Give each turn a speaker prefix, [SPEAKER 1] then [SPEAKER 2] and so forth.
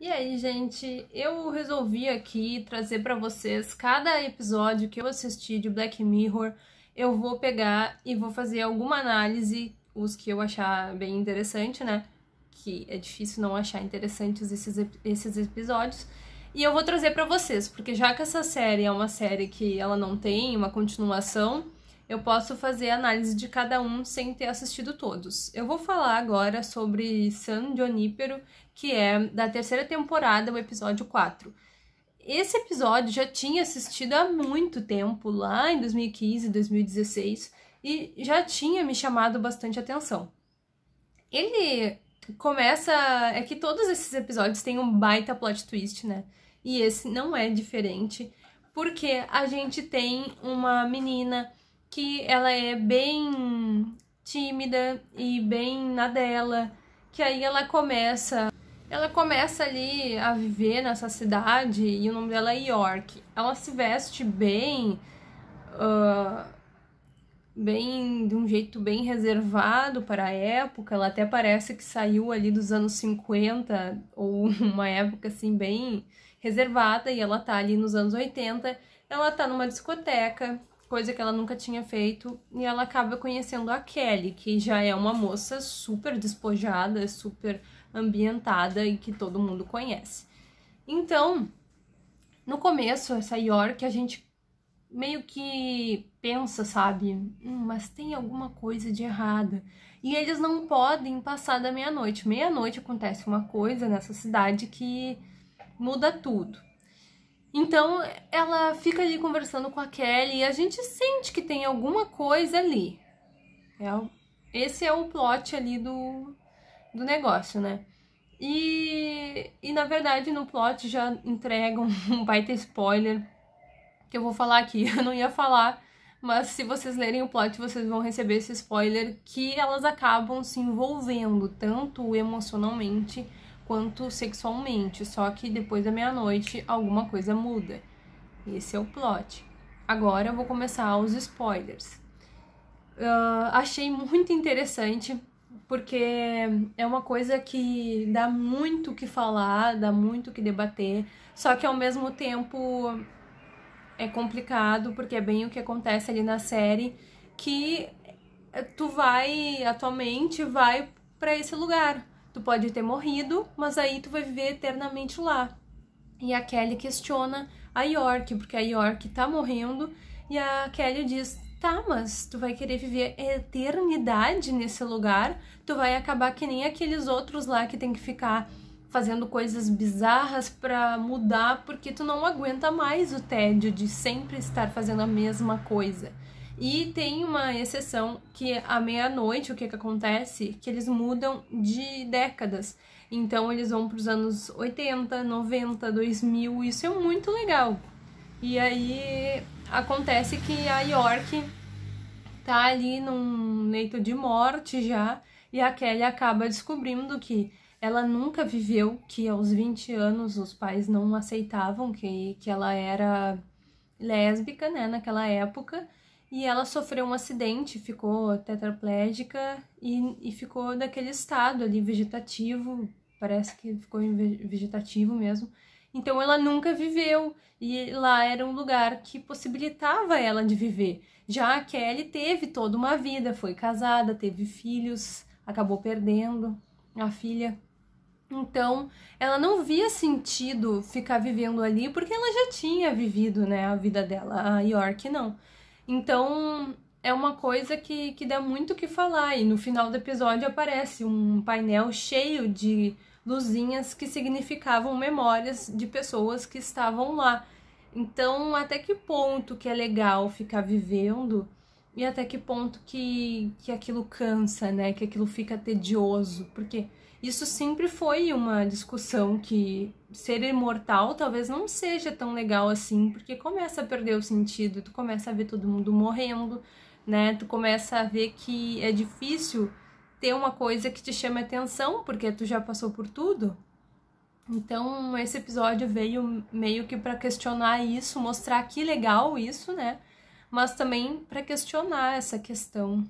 [SPEAKER 1] E aí, gente, eu resolvi aqui trazer para vocês cada episódio que eu assisti de Black Mirror, eu vou pegar e vou fazer alguma análise, os que eu achar bem interessante, né? Que é difícil não achar interessantes esses, esses episódios. E eu vou trazer para vocês, porque já que essa série é uma série que ela não tem uma continuação, eu posso fazer análise de cada um sem ter assistido todos. Eu vou falar agora sobre San Dionípero, que é da terceira temporada, o episódio 4. Esse episódio já tinha assistido há muito tempo, lá em 2015, 2016, e já tinha me chamado bastante atenção. Ele começa. É que todos esses episódios têm um baita plot twist, né? E esse não é diferente, porque a gente tem uma menina que ela é bem tímida e bem na dela, que aí ela começa ela começa ali a viver nessa cidade e o nome dela é York. Ela se veste bem, uh, bem de um jeito bem reservado para a época. Ela até parece que saiu ali dos anos 50 ou uma época assim bem reservada e ela tá ali nos anos 80. Ela tá numa discoteca coisa que ela nunca tinha feito, e ela acaba conhecendo a Kelly, que já é uma moça super despojada, super ambientada e que todo mundo conhece. Então, no começo, essa York, a gente meio que pensa, sabe? Hum, mas tem alguma coisa de errada. E eles não podem passar da meia-noite. Meia-noite acontece uma coisa nessa cidade que muda tudo. Então ela fica ali conversando com a Kelly e a gente sente que tem alguma coisa ali. É esse é o plot ali do, do negócio, né? E, e na verdade no plot já entregam um baita spoiler que eu vou falar aqui. Eu não ia falar, mas se vocês lerem o plot vocês vão receber esse spoiler que elas acabam se envolvendo tanto emocionalmente quanto sexualmente, só que depois da meia-noite alguma coisa muda. Esse é o plot. Agora eu vou começar os spoilers. Uh, achei muito interessante porque é uma coisa que dá muito que falar, dá muito que debater, só que ao mesmo tempo é complicado porque é bem o que acontece ali na série que tu vai, a mente vai para esse lugar, Tu pode ter morrido, mas aí tu vai viver eternamente lá. E a Kelly questiona a York, porque a York tá morrendo, e a Kelly diz: Tá, mas tu vai querer viver eternidade nesse lugar? Tu vai acabar que nem aqueles outros lá que tem que ficar fazendo coisas bizarras para mudar, porque tu não aguenta mais o tédio de sempre estar fazendo a mesma coisa. E tem uma exceção que à é meia-noite, o que, que acontece? Que eles mudam de décadas. Então eles vão para os anos 80, 90, 2000, isso é muito legal. E aí acontece que a York tá ali num leito de morte já, e a Kelly acaba descobrindo que ela nunca viveu, que aos 20 anos os pais não aceitavam que, que ela era lésbica, né, naquela época e ela sofreu um acidente, ficou tetraplégica e, e ficou daquele estado ali vegetativo, parece que ficou vegetativo mesmo. Então ela nunca viveu e lá era um lugar que possibilitava ela de viver. Já a Kelly teve toda uma vida, foi casada, teve filhos, acabou perdendo a filha. Então, ela não via sentido ficar vivendo ali porque ela já tinha vivido, né, a vida dela. A York não. Então, é uma coisa que, que dá muito o que falar. E no final do episódio aparece um painel cheio de luzinhas que significavam memórias de pessoas que estavam lá. Então, até que ponto que é legal ficar vivendo e até que ponto que, que aquilo cansa, né? Que aquilo fica tedioso, porque isso sempre foi uma discussão que ser imortal talvez não seja tão legal assim, porque começa a perder o sentido, tu começa a ver todo mundo morrendo, né? Tu começa a ver que é difícil ter uma coisa que te chama atenção, porque tu já passou por tudo. Então, esse episódio veio meio que para questionar isso, mostrar que legal isso, né? mas também para questionar essa questão